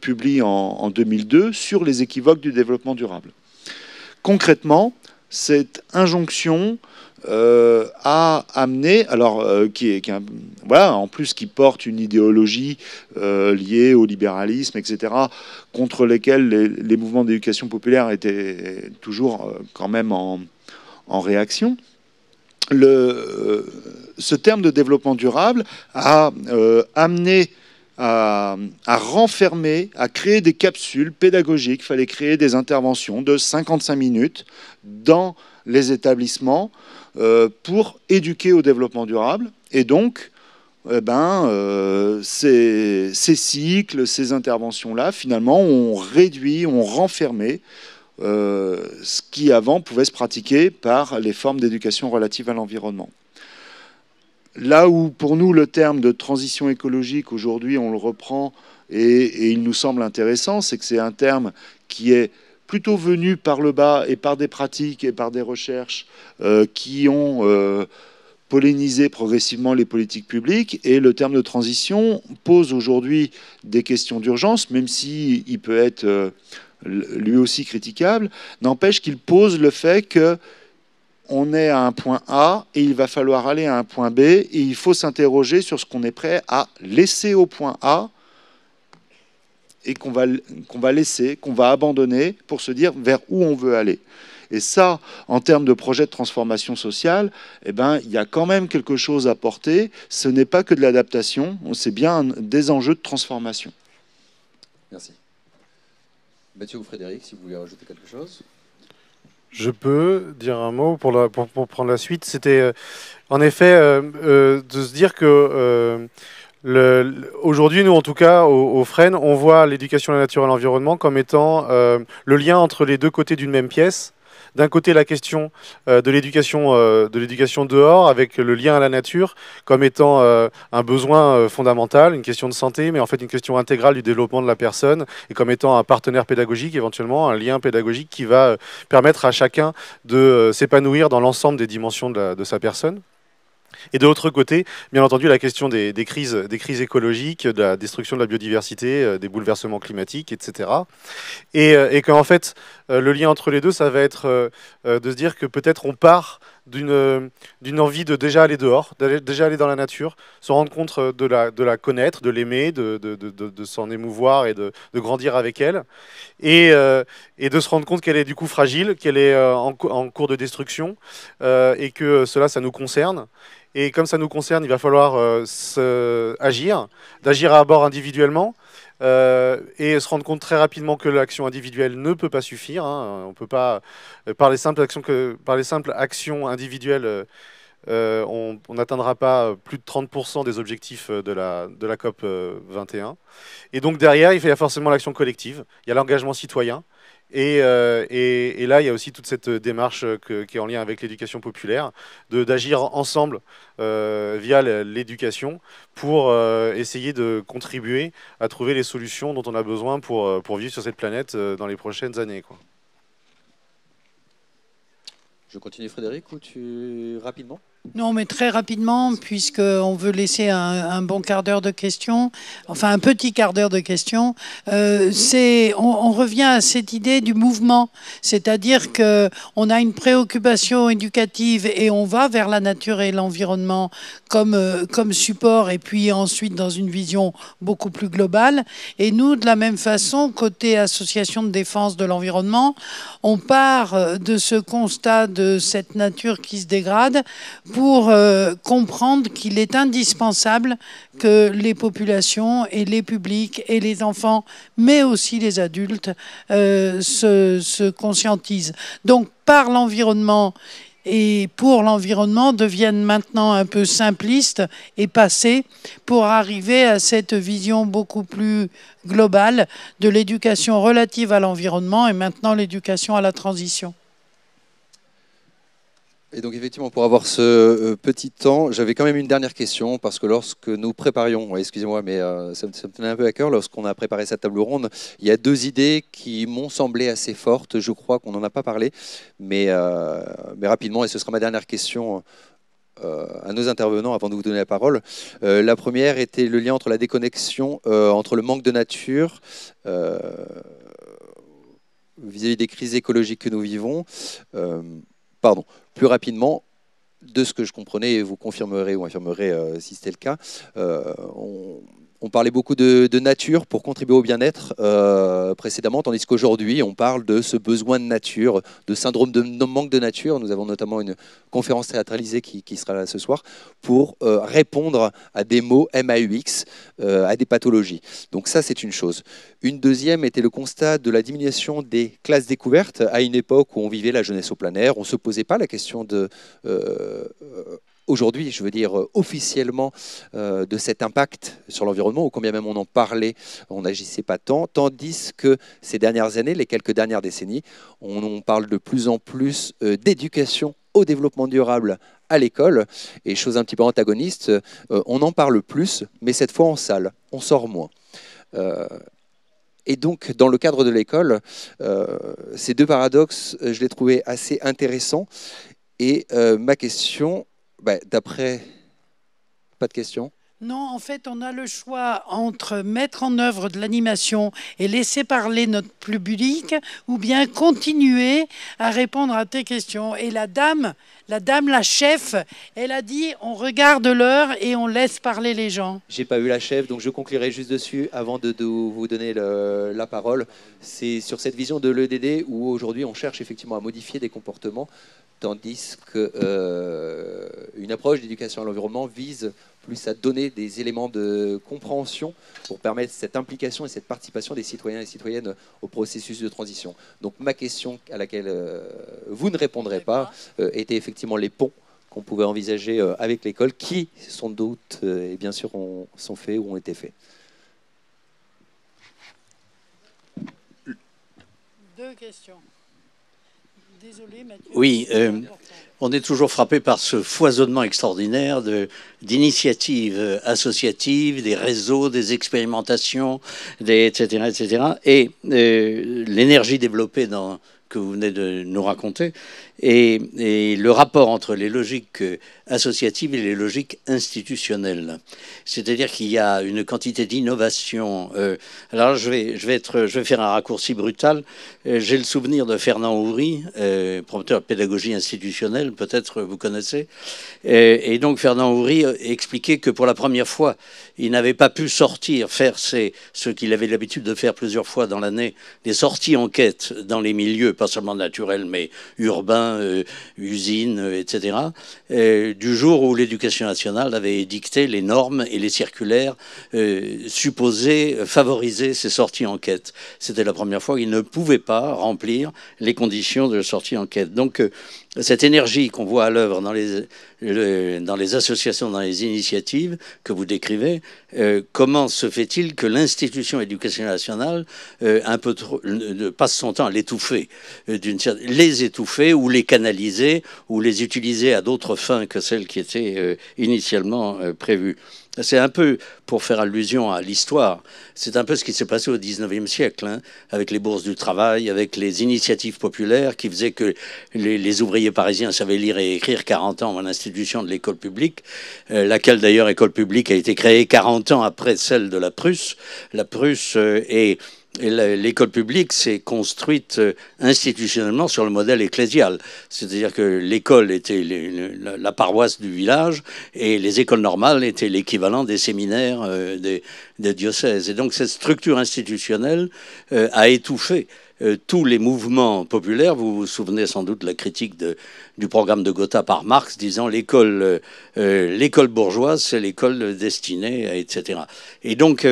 publie en 2002 sur les équivoques du développement durable. Concrètement, cette injonction euh, a amené, alors euh, qui est, qui voilà, en plus qui porte une idéologie euh, liée au libéralisme, etc., contre lesquels les, mouvements d'éducation populaire étaient toujours quand même en, en réaction. Le, ce terme de développement durable a amené à, à, renfermer, à créer des capsules pédagogiques. Il fallait créer des interventions de 55 minutes dans les établissements euh, pour éduquer au développement durable et donc eh ben, euh, ces, cycles, ces interventions-là, finalement, ont réduit, ont renfermé euh, ce qui avant pouvait se pratiquer par les formes d'éducation relative à l'environnement. Là où pour nous le terme de transition écologique aujourd'hui on le reprend et il nous semble intéressant, c'est que c'est un terme qui est plutôt venu par le bas et par des pratiques et par des recherches euh, qui ont euh, pollinisé progressivement les politiques publiques. Et le terme de transition pose aujourd'hui des questions d'urgence, même si il peut être euh, lui aussi critiquable, n'empêche qu'il pose le fait que on est à un point A et il va falloir aller à un point B et il faut s'interroger sur ce qu'on est prêt à laisser au point A et qu'on va, qu'on va laisser, qu'on va abandonner pour se dire vers où on veut aller. Et ça, en termes de projet de transformation sociale, eh ben, il y a quand même quelque chose à porter. Ce n'est pas que de l'adaptation, c'est bien des enjeux de transformation. Merci. Mathieu ou Frédéric, si vous voulez rajouter quelque chose. Je peux dire un mot pour, la, pour, prendre la suite. C'était euh, en effet euh, euh, de se dire que Aujourd'hui, nous, en tout cas, au, au FREN, on voit l'éducation à la nature et à l'environnement comme étant euh, le lien entre les deux côtés d'une même pièce. D'un côté, la question euh, de l'éducation, euh, de l'éducation dehors, avec le lien à la nature, comme étant un besoin fondamental, une question de santé, mais en fait une question intégrale du développement de la personne, et comme étant un partenaire pédagogique, éventuellement un lien pédagogique qui va permettre à chacun de s'épanouir dans l'ensemble des dimensions de sa personne. Et de l'autre côté, bien entendu, la question des, crises, des crises écologiques, de la destruction de la biodiversité, euh, des bouleversements climatiques, etc. Et, euh, et qu'en fait, euh, le lien entre les deux, ça va être de se dire que peut-être on part d'une envie de déjà aller dehors, d'aller déjà aller dans la nature, se rendre compte de la, de la connaître, de l'aimer, de, s'en émouvoir et de, grandir avec elle, et, de se rendre compte qu'elle est du coup fragile, qu'elle est en, cours de destruction, et que cela, ça nous concerne. Et comme ça nous concerne, il va falloir euh, agir, d'agir à bord individuellement euh, et se rendre compte très rapidement que l'action individuelle ne peut pas suffire. Hein. On peut pas, euh, par les simples actions, par individuelles, on n'atteindra pas plus de 30% des objectifs de la, de la COP 21. Et donc derrière, il y a forcément l'action collective, il y a l'engagement citoyen, euh, et, là, il y a aussi toute cette euh, démarche euh, qui est en lien avec l'éducation populaire, d'agir ensemble via l'éducation pour essayer de contribuer à trouver les solutions dont on a besoin pour, pour vivre sur cette planète dans les prochaines années. Je continue Frédéric ou tu rapidement non, mais très rapidement, puisqu'on veut laisser un, bon quart d'heure de questions, enfin un petit quart d'heure de questions, euh, c'est, on, revient à cette idée du mouvement, c'est-à-dire que on a une préoccupation éducative et on va vers la nature et l'environnement comme, euh, comme support, et puis ensuite dans une vision beaucoup plus globale. Et nous, de la même façon, côté association de défense de l'environnement, on part de ce constat de cette nature qui se dégrade pour euh, comprendre qu'il est indispensable que les populations et les publics et les enfants, mais aussi les adultes, euh, se, se conscientisent. Donc par l'environnement et pour l'environnement deviennent maintenant un peu simplistes et passés pour arriver à cette vision beaucoup plus globale de l'éducation relative à l'environnement et maintenant l'éducation à la transition. Et donc effectivement, pour avoir ce euh, petit temps, j'avais quand même une dernière question, parce que lorsque nous préparions, excusez-moi, mais euh, ça, me, tenait un peu à cœur, lorsqu'on a préparé cette table ronde, il y a deux idées qui m'ont semblé assez fortes, je crois qu'on n'en a pas parlé, euh, mais, rapidement, et ce sera ma dernière question à nos intervenants avant de vous donner la parole. la première était le lien entre la déconnexion, entre le manque de nature vis à -vis des crises écologiques que nous vivons pardon, plus rapidement de ce que je comprenais, et vous confirmerez ou infirmerez euh, si c'était le cas, euh, on, on parlait beaucoup de, nature pour contribuer au bien-être euh, précédemment, tandis qu'aujourd'hui, on parle de ce besoin de nature, de syndrome de, manque de nature. Nous avons notamment une conférence théâtralisée qui, sera là ce soir pour euh, répondre à des mots MAUX, euh, à des pathologies. Donc ça, c'est une chose. Une deuxième était le constat de la diminution des classes découvertes à une époque où on vivait la jeunesse au plein air. On ne se posait pas la question de aujourd'hui, je veux dire euh, officiellement, euh, de cet impact sur l'environnement, ou combien même on en parlait, on n'agissait pas tant, tandis que ces dernières années, les quelques dernières décennies, on, parle de plus en plus euh, d'éducation au développement durable à l'école, et chose un petit peu antagoniste, on en parle plus, mais cette fois en salle, on sort moins. Et donc, dans le cadre de l'école, ces deux paradoxes, je les trouvais assez intéressants. Et ma question bah, D'après. Pas de question. Non, en fait, on a le choix entre mettre en œuvre de l'animation et laisser parler notre public, ou bien continuer à répondre à tes questions. Et la dame, la dame, la chef, elle a dit on regarde l'heure et on laisse parler les gens. J'ai pas eu la chef, donc je conclurai juste dessus avant de, vous donner la parole. C'est sur cette vision de l'EDD où aujourd'hui on cherche effectivement à modifier des comportements, tandis que euh, une approche d'éducation à l'environnement vise plus à donner des éléments de compréhension pour permettre cette implication et cette participation des citoyens et citoyennes au processus de transition. Donc ma question à laquelle euh, vous ne répondrez pas euh, était effectivement les ponts qu'on pouvait envisager euh, avec l'école, qui sans doute et bien sûr sont faits ou ont été faits. Deux questions. Oui, euh, on est toujours frappé par ce foisonnement extraordinaire d'initiatives euh, associatives, des réseaux, des expérimentations, etc., etc. Et euh, l'énergie développée dans que vous venez de nous raconter et, le rapport entre les logiques associatives et les logiques institutionnelles. C'est-à-dire qu'il y a une quantité d'innovation. Euh, alors je vais, je, vais être, je vais faire un raccourci brutal. Euh, j'ai le souvenir de Fernand Houry, euh, promoteur de pédagogie institutionnelle, peut-être vous connaissez. Euh, et, donc Fernand Houry expliquait que pour la première fois, il n'avait pas pu sortir, faire ce qu'il avait l'habitude de faire plusieurs fois dans l'année, des sorties enquêtes dans les milieux pas seulement naturel, mais urbain, euh, usine, euh, etc., du jour où l'éducation nationale avait dicté les normes et les circulaires euh, supposées favoriser ces sorties en C'était la première fois qu'ils ne pouvaient pas remplir les conditions de sortie enquête quête. Donc, cette énergie qu'on voit à l'œuvre dans les, associations, dans les initiatives que vous décrivez, euh, comment se fait-il que l'institution éducation nationale euh, un peu passe son temps à l'étouffer, euh, les étouffer ou les canaliser ou les utiliser à d'autres fins que celles qui étaient initialement prévues c'est un peu, pour faire allusion à l'histoire, c'est un peu ce qui s'est passé au 19e siècle, hein, avec les bourses du travail, avec les initiatives populaires qui faisaient que les, ouvriers parisiens savaient lire et écrire 40 ans avant l'institution de l'école publique, euh, laquelle d'ailleurs école publique a été créée 40 ans après celle de la Prusse. La Prusse euh, est et l'école publique s'est construite euh, institutionnellement sur le modèle ecclésial. C'est-à-dire que l'école était la paroisse du village et les écoles normales étaient l'équivalent des séminaires euh, des, diocèses. Et donc cette structure institutionnelle euh, a étouffé tous les mouvements populaires. Vous vous souvenez sans doute de la critique de, du programme de Gotha par Marx disant l'école l'école bourgeoise, c'est l'école destinée, etc. Et donc,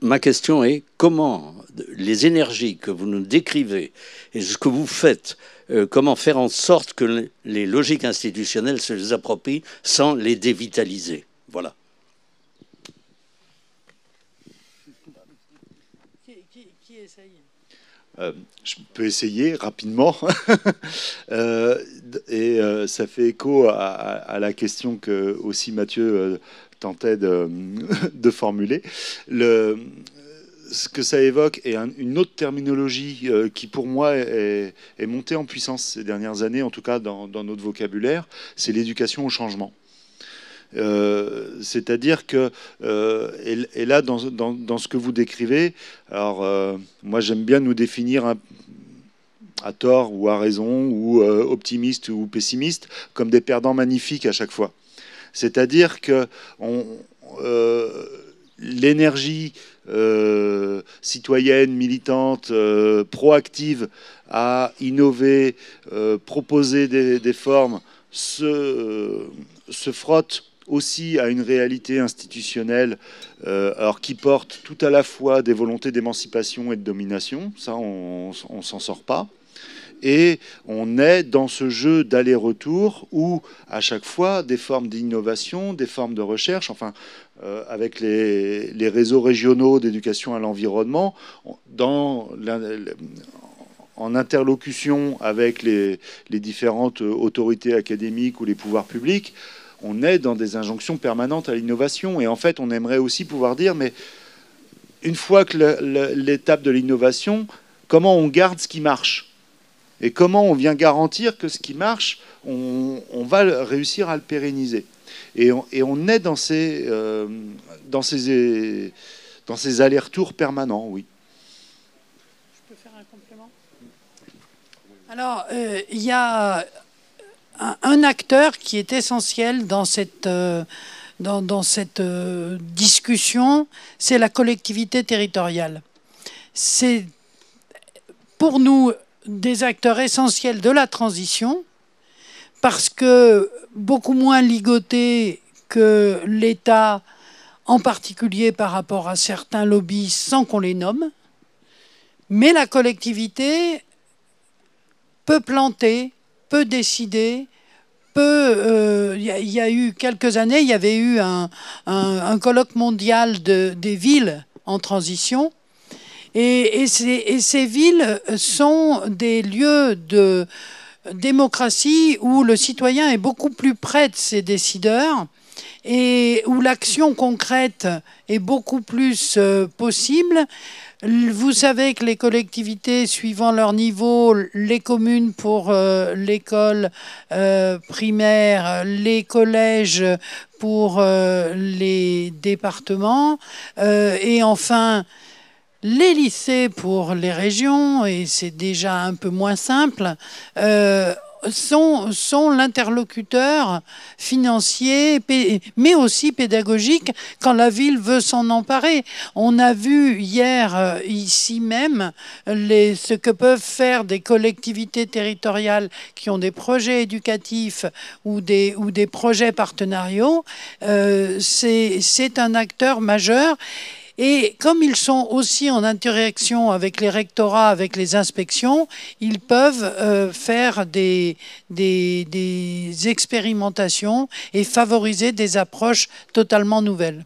ma question est comment les énergies que vous nous décrivez et ce que vous faites, euh, comment faire en sorte que les logiques institutionnelles se les approprient sans les dévitaliser Voilà. Qui, essaye euh, je peux essayer rapidement. Euh, et ça fait écho à, à, la question que aussi Mathieu tentais de, formuler. Le, ce que ça évoque est une autre terminologie euh, qui, pour moi, est, montée en puissance ces dernières années, en tout cas dans, notre vocabulaire, c'est l'éducation au changement. Euh, c'est-à-dire que, euh, et, là, dans, dans, ce que vous décrivez, alors moi j'aime bien nous définir à tort ou à raison, ou optimiste ou pessimiste, comme des perdants magnifiques à chaque fois. C'est-à-dire que euh, l'énergie euh, citoyenne, militante, euh, proactive à innover, proposer des, formes, se, frotte aussi à une réalité institutionnelle qui porte tout à la fois des volontés d'émancipation et de domination, ça on, ne on s'en sort pas, et on est dans ce jeu d'aller-retour où à chaque fois des formes d'innovation, des formes de recherche, enfin euh, avec les, réseaux régionaux d'éducation à l'environnement, en interlocution avec les, différentes autorités académiques ou les pouvoirs publics, on est dans des injonctions permanentes à l'innovation. Et en fait, on aimerait aussi pouvoir dire, mais une fois que l'étape de l'innovation, comment on garde ce qui marche et comment on vient garantir que ce qui marche, on, va réussir à le pérenniser et on, et on, est dans ces, euh, dans ces, dans ces allers-retours permanents, oui. Je peux faire un complément Alors, euh, il y a un, acteur qui est essentiel dans cette... Euh, dans, cette discussion, c'est la collectivité territoriale. C'est pour nous des acteurs essentiels de la transition, parce que beaucoup moins ligotés que l'État, en particulier par rapport à certains lobbies sans qu'on les nomme, mais la collectivité peut planter, peut décider, peut il euh, y, a eu quelques années, il y avait eu un, colloque mondial des villes en transition et, et, ces, et, ces, villes sont des lieux de démocratie où le citoyen est beaucoup plus près de ses décideurs et où l'action concrète est beaucoup plus euh, possible. Vous savez que les collectivités, suivant leur niveau, les communes pour euh, l'école euh, primaire, les collèges pour les départements, et enfin les lycées pour les régions, et c'est déjà un peu moins simple, euh, sont, sont l'interlocuteur financier, mais aussi pédagogique quand la ville veut s'en emparer. On a vu hier, euh, ici même, ce que peuvent faire des collectivités territoriales qui ont des projets éducatifs ou des, ou des projets partenariaux. Euh, c'est un acteur majeur. Et comme ils sont aussi en interaction avec les rectorats, avec les inspections, ils peuvent euh, faire des, expérimentations et favoriser des approches totalement nouvelles.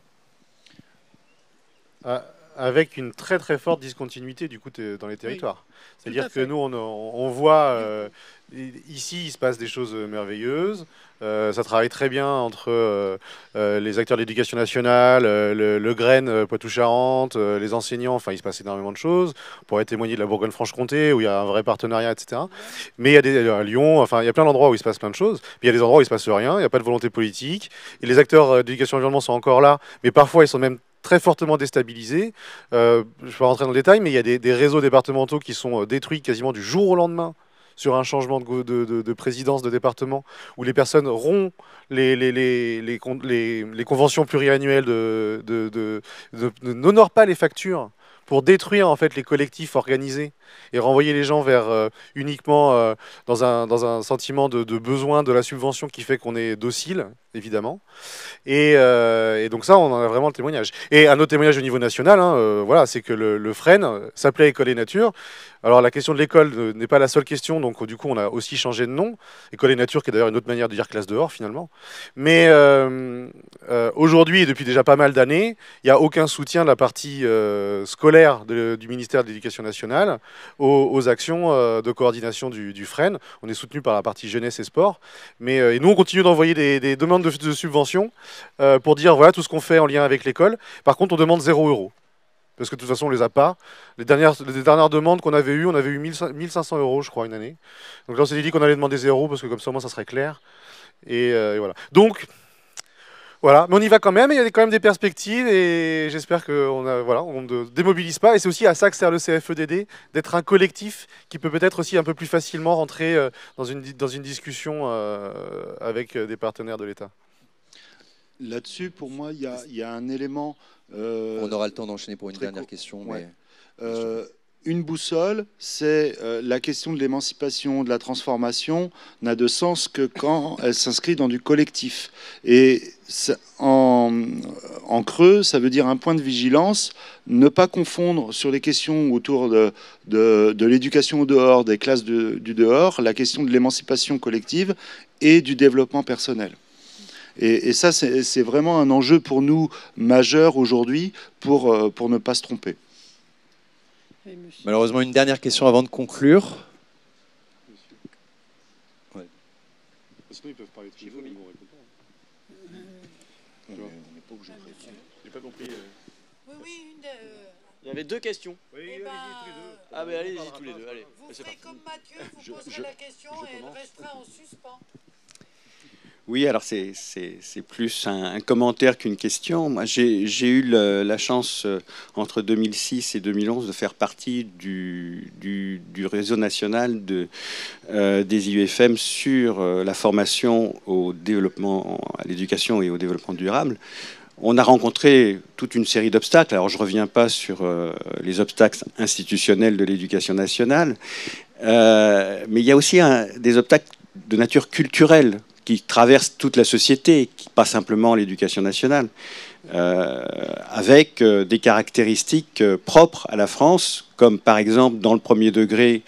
Ah, avec une très très forte discontinuité du coup dans les territoires. C'est-à-dire que nous on, voit euh, ici il se passe des choses euh, merveilleuses, euh, ça travaille très bien entre euh, euh, les acteurs de l'éducation nationale, le, le Poitou-Charentes, les enseignants. Enfin, il se passe énormément de choses. On pourrait témoigner de la Bourgogne-Franche-Comté où il y a un vrai partenariat, etc. Mais il y a des à Lyon. Enfin, il y a plein d'endroits où il se passe plein de choses. il y a des endroits où il se passe rien. Il n'y a pas de volonté politique. Et les acteurs d'éducation environnement sont encore là, mais parfois ils sont même très fortement déstabilisés. je ne vais pas rentrer dans le détail, mais il y a des, réseaux départementaux qui sont détruits quasiment du jour au lendemain sur un changement de, de, présidence, de département, où les personnes rompent les, les, les conventions pluriannuelles, de, n'honorent pas les factures pour détruire en fait les collectifs organisés et renvoyer les gens vers euh, uniquement euh, dans, un, dans un sentiment de, besoin de la subvention qui fait qu'on est docile, évidemment. Euh, et, donc ça, on en a vraiment le témoignage. Et un autre témoignage au niveau national, hein, voilà, c'est que le, le FREN s'appelait École et Nature. Alors la question de l'école euh, n'est pas la seule question, donc du coup on a aussi changé de nom. École et nature, qui est d'ailleurs une autre manière de dire classe dehors finalement. Mais euh, euh, aujourd'hui depuis déjà pas mal d'années, il n'y a aucun soutien de la partie scolaire du ministère de l'Éducation nationale aux, actions de coordination du, du FREN. On est soutenu par la partie jeunesse et sport. Mais, et nous on continue d'envoyer des, demandes de, de subventions pour dire voilà tout ce qu'on fait en lien avec l'école. Par contre on demande 0 euros. Parce que de toute façon, on les a pas. Les dernières, les dernières demandes qu'on avait eues, on avait eu 1500 euros, je crois, une année. Donc là, on s'est dit qu'on allait demander zéro, parce que comme ça, au moins, ça serait clair. Et, euh, voilà. Donc, voilà. Mais on y va quand même, il y a quand même des perspectives, et j'espère qu'on voilà, on ne démobilise pas. Et c'est aussi à ça que sert le CFEDD, d'être un collectif qui peut peut-être aussi un peu plus facilement rentrer euh, dans une, dans une discussion euh, avec des partenaires de l'État. Là-dessus, pour moi, il y a un élément euh, On aura le temps d'enchaîner pour une dernière question. Euh, une boussole, c'est euh, la question de l'émancipation, de la transformation, n'a de sens que quand elle s'inscrit dans du collectif. Et en, creux, ça veut dire un point de vigilance, ne pas confondre sur les questions autour de, de, l'éducation au dehors, des classes du dehors, la question de l'émancipation collective et du développement personnel. Et, et ça, c'est vraiment un enjeu pour nous majeur aujourd'hui pour, euh, pour ne pas se tromper. Malheureusement, une dernière question avant de conclure. Sinon, ils peuvent parler de Je euh, ah, pas compris. Euh. Oui, oui, une. Il y avait deux questions. Eh oui, ben, allez-y Ah, mais ben, allez-y tous les deux. Allez, vous ferez comme Mathieu, vous poserez la question et elle restera en suspens. Oui, alors c'est plus un, commentaire qu'une question. Moi, j'ai eu la chance, euh, entre 2006 et 2011, de faire partie du, réseau national de, euh, des IUFM sur euh, la formation au développement, à l'éducation et au développement durable. On a rencontré toute une série d'obstacles. Alors, je ne reviens pas sur les obstacles institutionnels de l'éducation nationale, mais il y a aussi des obstacles de nature culturelle qui traverse toute la société, pas simplement l'éducation nationale, euh, avec euh, des caractéristiques euh, propres à la France, comme par exemple dans le premier degré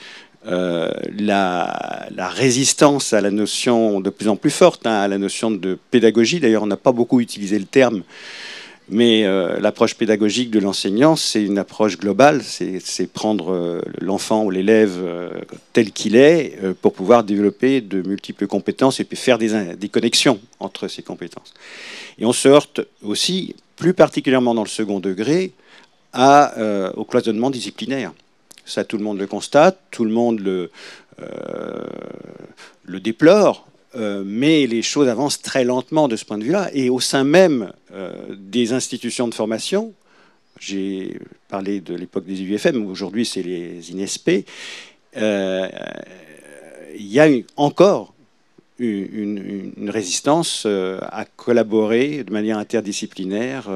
la, résistance à la notion de plus en plus forte, hein, à la notion de pédagogie. D'ailleurs, on n'a pas beaucoup utilisé le terme mais euh, l'approche pédagogique de l'enseignant, c'est une approche globale, c'est prendre euh, l'enfant ou l'élève euh, tel qu'il est pour pouvoir développer de multiples compétences et puis faire des, connexions entre ces compétences. Et on se heurte aussi, plus particulièrement dans le second degré, à, au cloisonnement disciplinaire. Ça, tout le monde le constate, tout le monde le déplore, euh, mais les choses avancent très lentement de ce point de vue-là. Et au sein même euh, des institutions de formation, j'ai parlé de l'époque des UFM, aujourd'hui c'est les INSP, euh, il y a encore une, résistance à collaborer de manière interdisciplinaire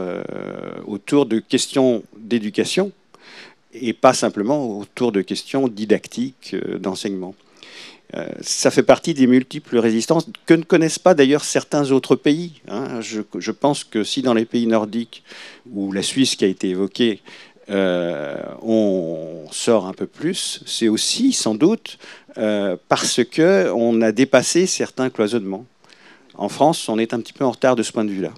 autour de questions d'éducation et pas simplement autour de questions didactiques d'enseignement. Euh, ça fait partie des multiples résistances que ne connaissent pas d'ailleurs certains autres pays. Hein. Je, pense que si dans les pays nordiques, ou la Suisse qui a été évoquée, euh, on sort un peu plus, c'est aussi sans doute euh, parce que on a dépassé certains cloisonnements. En France, on est un petit peu en retard de ce point de vue-là.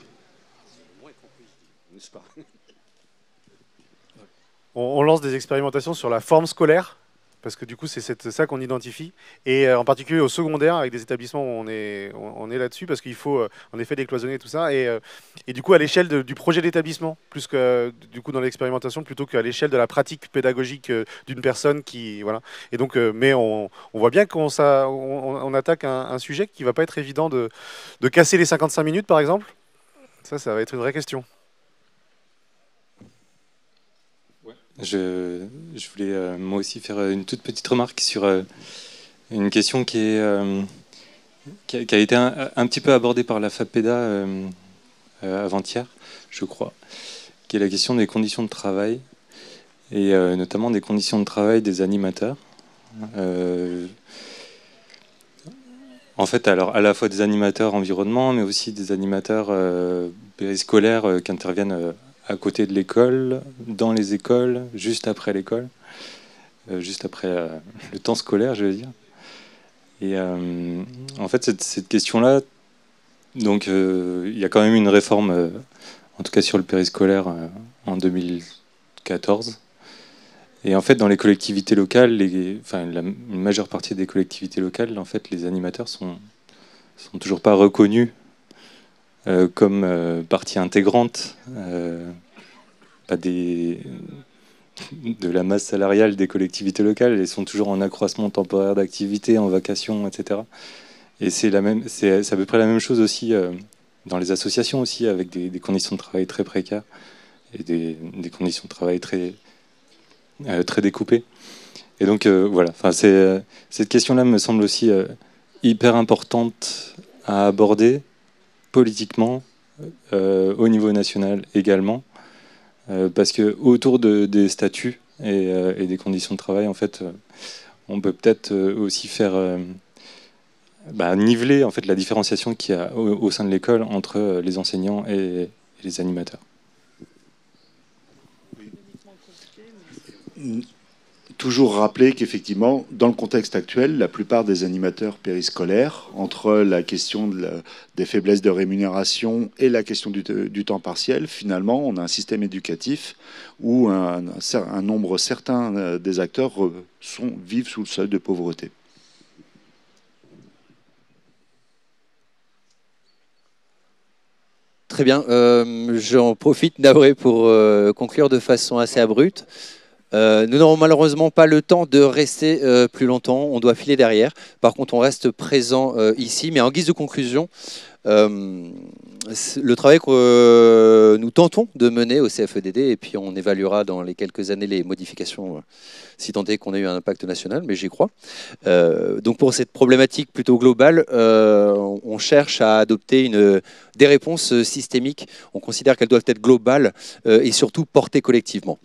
On lance des expérimentations sur la forme scolaire parce que du coup c'est ça qu'on identifie, et euh, en particulier au secondaire avec des établissements où on est, on, est là-dessus, parce qu'il faut euh, en effet décloisonner tout ça, et, euh, et du coup à l'échelle du projet d'établissement, plus que du coup dans l'expérimentation, plutôt qu'à l'échelle de la pratique pédagogique d'une personne qui voilà. Et donc, mais on, voit bien qu'on on, attaque un, sujet qui ne va pas être évident de casser les 55 minutes par exemple. Ça, ça va être une vraie question. Je, voulais euh, moi aussi faire euh, une toute petite remarque sur euh, une question qui, est, qui, a, été un, petit peu abordée par la FAPEDA avant-hier, je crois, qui est la question des conditions de travail et notamment des conditions de travail des animateurs. en fait, alors à la fois des animateurs environnement, mais aussi des animateurs périscolaires qui interviennent à côté de l'école, dans les écoles, juste après l'école, euh, juste après euh, le temps scolaire, je veux dire. Et euh, en fait, cette, question-là, donc il y a quand même une réforme, en tout cas sur le périscolaire, en 2014. Et en fait, dans les collectivités locales, les, enfin, la majeure partie des collectivités locales, en fait, les animateurs sont sont toujours pas reconnus euh, comme euh, partie intégrante euh, de la masse salariale des collectivités locales. Elles sont toujours en accroissement temporaire d'activité, en vacation, etc. Et c'est à peu près la même chose aussi dans les associations aussi, avec des, conditions de travail très précaires et des, conditions de travail très, très découpées. Et donc voilà, enfin, cette question-là me semble aussi hyper importante à aborder politiquement, euh, au niveau national également, euh, parce que autour des statuts euh, et, des conditions de travail, en fait, on peut peut-être aussi faire bah, niveler en fait la différenciation qu'il y a au, sein de l'école entre les enseignants et, et les animateurs toujours rappeler qu'effectivement, dans le contexte actuel, la plupart des animateurs périscolaires, entre la question des faiblesses de rémunération et la question du, temps partiel, finalement, on a un système éducatif où un, nombre certain euh, des acteurs vivent sous le seuil de pauvreté. Très bien. Euh, j'en profite, d'abord pour euh, conclure de façon assez abrupte. Euh, nous n'aurons malheureusement pas le temps de rester euh, plus longtemps, on doit filer derrière. Par contre, on reste présent euh, ici. Mais en guise de conclusion, le travail que euh, nous tentons de mener au CFEDD, et puis on évaluera dans les quelques années les modifications, euh, si tant est qu'on ait eu un impact national, mais j'y crois. Euh, donc pour cette problématique plutôt globale, on cherche à adopter une, des réponses systémiques. On considère qu'elles doivent être globales et surtout portées collectivement.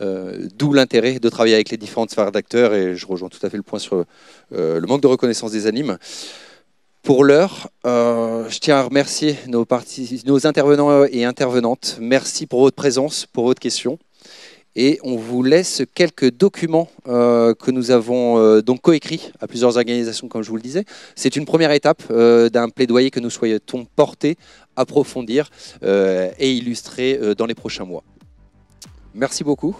D'où l'intérêt de travailler avec les différentes sphères d'acteurs, et je rejoins tout à fait le point sur le manque de reconnaissance des animes pour l'heure. Euh, je tiens à remercier nos, intervenants euh, et intervenantes. Merci pour votre présence, pour votre question. Et on vous laisse quelques documents euh, que nous avons donc coécrits à plusieurs organisations, comme je vous le disais. C'est une première étape d'un plaidoyer que nous souhaitons porter, approfondir et illustrer dans les prochains mois. Merci beaucoup.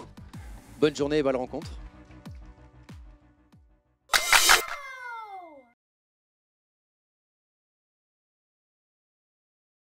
Bonne journée et bonne rencontre.